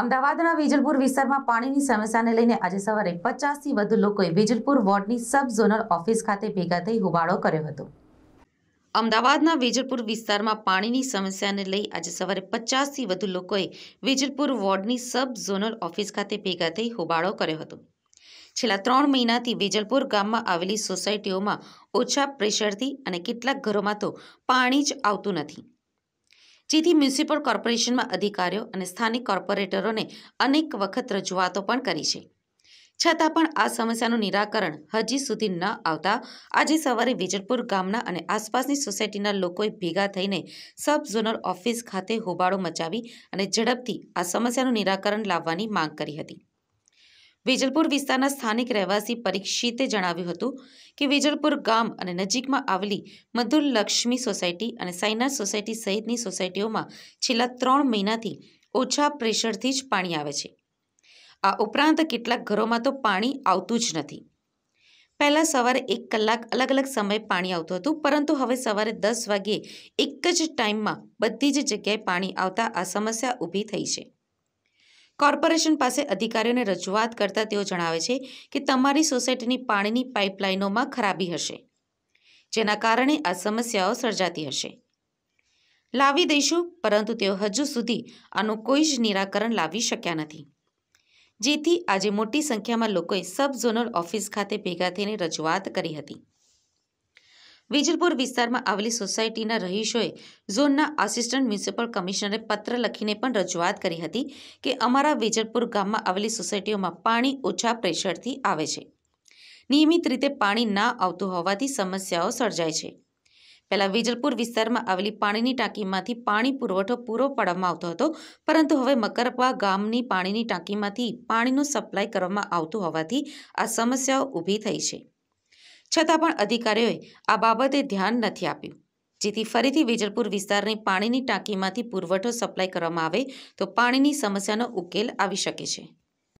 અમદાવાદના વિજલપુર વિસ્તારમાં પાણીની સમસ્યાને લઈને આજે સવારે પચાસથી વધુ લોકોએ વિજલપુર વોર્ડની સબ ઝોનલ ઓફિસ ખાતે ભેગા થઈ હોબાળો કર્યો હતો અમદાવાદના વિજલપુર વિસ્તારમાં પાણીની સમસ્યાને લઈ આજે સવારે પચાસથી વધુ લોકોએ વિજલપુર વોર્ડની સબ ઝોનલ ઓફિસ ખાતે ભેગા થઈ હોબાળો કર્યો હતો છેલ્લા ત્રણ મહિનાથી વિજલપુર ગામમાં આવેલી સોસાયટીઓમાં ઓછા પ્રેશરથી અને કેટલાક ઘરોમાં તો પાણી જ આવતું નથી જેથી મ્યુનિસિપલ કોર્પોરેશનમાં અધિકારીઓ અને સ્થાનિક કોર્પોરેટરોને અનેક વખત રજૂઆતો પણ કરી છે છતાં પણ આ સમસ્યાનું નિરાકરણ હજી સુધી ન આવતા આજે સવારે વેજલપુર ગામના અને આસપાસની સોસાયટીના લોકોએ ભેગા થઈને સબ ઝોનલ ઓફિસ ખાતે હોબાળો મચાવી અને ઝડપથી આ સમસ્યાનું નિરાકરણ લાવવાની માંગ કરી હતી વિજલપુર વિસ્તારના સ્થાનિક રહેવાસી પરીક્ષિતે જણાવ્યું હતું કે વિજલપુર ગામ અને નજીકમાં આવેલી મધુરલક્ષ્મી સોસાયટી અને સાયનાથ સોસાયટી સહિતની સોસાયટીઓમાં છેલ્લા ત્રણ મહિનાથી ઓછા પ્રેશરથી જ પાણી આવે છે આ ઉપરાંત કેટલાક ઘરોમાં તો પાણી આવતું જ નથી પહેલાં સવારે એક કલાક અલગ અલગ સમયે પાણી આવતું હતું પરંતુ હવે સવારે દસ વાગ્યે એક જ ટાઈમમાં બધી જ જગ્યાએ પાણી આવતા આ સમસ્યા ઊભી થઈ છે કોર્પોરેશન પાસે અધિકારીઓને રજૂઆત કરતાં તેઓ જણાવે છે કે તમારી સોસાયટીની પાણીની પાઇપલાઇનોમાં ખરાબી હશે જેના કારણે આ સમસ્યાઓ સર્જાતી હશે લાવી દઈશું પરંતુ તેઓ હજુ સુધી આનું કોઈ જ નિરાકરણ લાવી શક્યા નથી જેથી આજે મોટી સંખ્યામાં લોકોએ સબ ઝોનલ ઓફિસ ખાતે ભેગા થઈને રજૂઆત કરી હતી વિજલપુર વિસ્તારમાં આવેલી સોસાયટીના રહીશોએ ઝોનના આસિસ્ટન્ટ મ્યુનિસિપલ કમિશનરે પત્ર લખીને પણ રજૂઆત કરી હતી કે અમારા વિજલપુર ગામમાં આવેલી સોસાયટીઓમાં પાણી ઓછા પ્રેશરથી આવે છે નિયમિત રીતે પાણી ના આવતું હોવાથી સમસ્યાઓ સર્જાય છે પહેલાં વિજલપુર વિસ્તારમાં આવેલી પાણીની ટાંકીમાંથી પાણી પુરવઠો પૂરો પાડવામાં આવતો હતો પરંતુ હવે મકરપા ગામની પાણીની ટાંકીમાંથી પાણીનો સપ્લાય કરવામાં આવતું હોવાથી આ સમસ્યાઓ ઊભી થઈ છે છતાં પણ અધિકારીઓએ આ બાબતે ધ્યાન નથી આપ્યું જેથી ફરીથી વેજલપુર વિસ્તારની પાણીની ટાંકીમાંથી પુરવઠો સપ્લાય કરવામાં આવે તો પાણીની સમસ્યાનો ઉકેલ આવી શકે છે